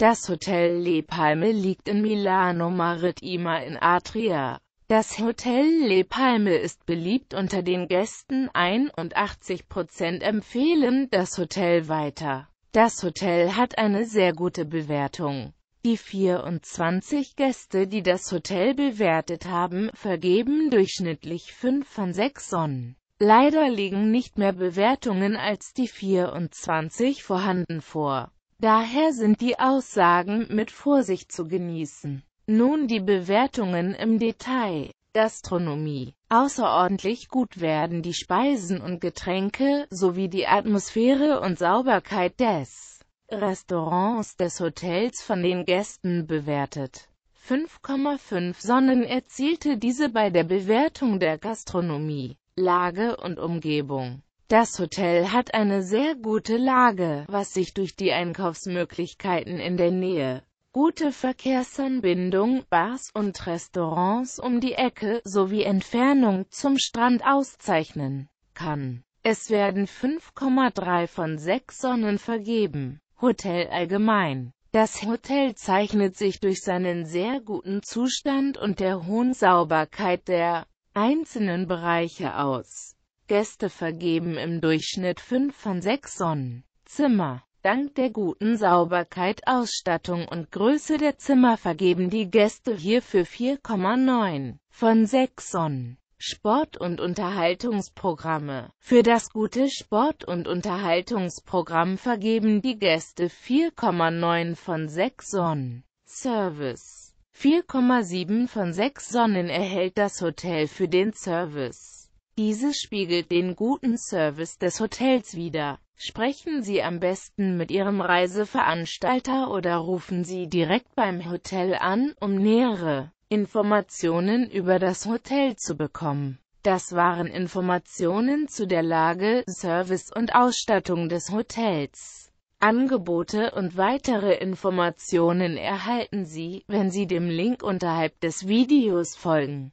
Das Hotel Le Palme liegt in Milano Maritima in Atria. Das Hotel Le Palme ist beliebt unter den Gästen, 81% empfehlen das Hotel weiter. Das Hotel hat eine sehr gute Bewertung. Die 24 Gäste, die das Hotel bewertet haben, vergeben durchschnittlich 5 von 6 Sonnen. Leider liegen nicht mehr Bewertungen als die 24 vorhanden vor. Daher sind die Aussagen mit Vorsicht zu genießen. Nun die Bewertungen im Detail. Gastronomie. Außerordentlich gut werden die Speisen und Getränke sowie die Atmosphäre und Sauberkeit des Restaurants des Hotels von den Gästen bewertet. 5,5 Sonnen erzielte diese bei der Bewertung der Gastronomie, Lage und Umgebung. Das Hotel hat eine sehr gute Lage, was sich durch die Einkaufsmöglichkeiten in der Nähe, gute Verkehrsanbindung, Bars und Restaurants um die Ecke sowie Entfernung zum Strand auszeichnen kann. Es werden 5,3 von 6 Sonnen vergeben. Hotel allgemein. Das Hotel zeichnet sich durch seinen sehr guten Zustand und der hohen Sauberkeit der einzelnen Bereiche aus. Gäste vergeben im Durchschnitt 5 von 6 Sonnenzimmer. Dank der guten Sauberkeit, Ausstattung und Größe der Zimmer vergeben die Gäste hierfür 4,9 von 6 Sonnen. Sport- und Unterhaltungsprogramme. Für das gute Sport- und Unterhaltungsprogramm vergeben die Gäste 4,9 von 6 Sonnen. Service. 4,7 von 6 Sonnen erhält das Hotel für den Service. Dieses spiegelt den guten Service des Hotels wider. Sprechen Sie am besten mit Ihrem Reiseveranstalter oder rufen Sie direkt beim Hotel an, um nähere Informationen über das Hotel zu bekommen. Das waren Informationen zu der Lage, Service und Ausstattung des Hotels. Angebote und weitere Informationen erhalten Sie, wenn Sie dem Link unterhalb des Videos folgen.